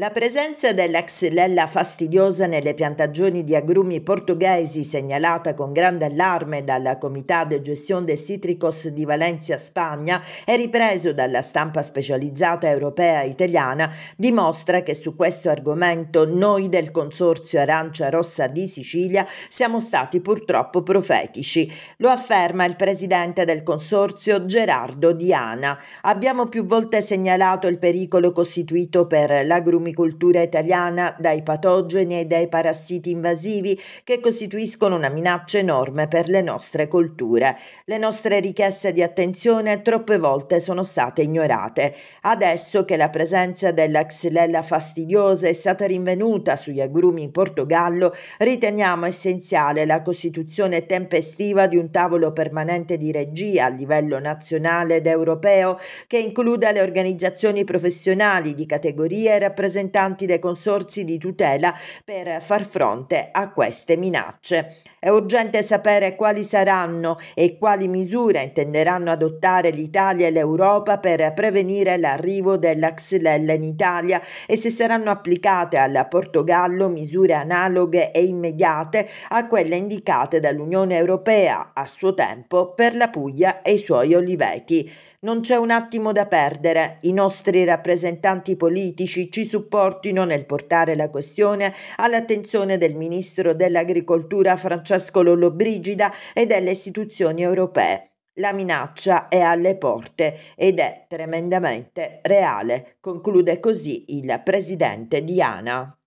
La presenza della xylella fastidiosa nelle piantagioni di agrumi portoghesi, segnalata con grande allarme dal Comità de Gestione de Citricos di Valencia, Spagna, e ripreso dalla stampa specializzata europea e italiana, dimostra che su questo argomento noi del Consorzio Arancia Rossa di Sicilia siamo stati purtroppo profetici. Lo afferma il presidente del Consorzio Gerardo Diana. Abbiamo più volte segnalato il pericolo costituito per l'agrumi l'umicultura italiana dai patogeni e dai parassiti invasivi che costituiscono una minaccia enorme per le nostre colture. Le nostre richieste di attenzione troppe volte sono state ignorate. Adesso che la presenza della xylella fastidiosa è stata rinvenuta sugli agrumi in Portogallo, riteniamo essenziale la costituzione tempestiva di un tavolo permanente di regia a livello nazionale ed europeo che includa le organizzazioni professionali di categorie rappresentate rappresentanti dei consorsi di tutela per far fronte a queste minacce. È urgente sapere quali saranno e quali misure intenderanno adottare l'Italia e l'Europa per prevenire l'arrivo della Xylella in Italia e se saranno applicate al Portogallo misure analoghe e immediate a quelle indicate dall'Unione Europea a suo tempo per la Puglia e i suoi oliveti. Non c'è un attimo da perdere, i nostri rappresentanti politici ci supportano supportino nel portare la questione all'attenzione del ministro dell'Agricoltura Francesco Lollobrigida e delle istituzioni europee. La minaccia è alle porte ed è tremendamente reale, conclude così il presidente di ANA.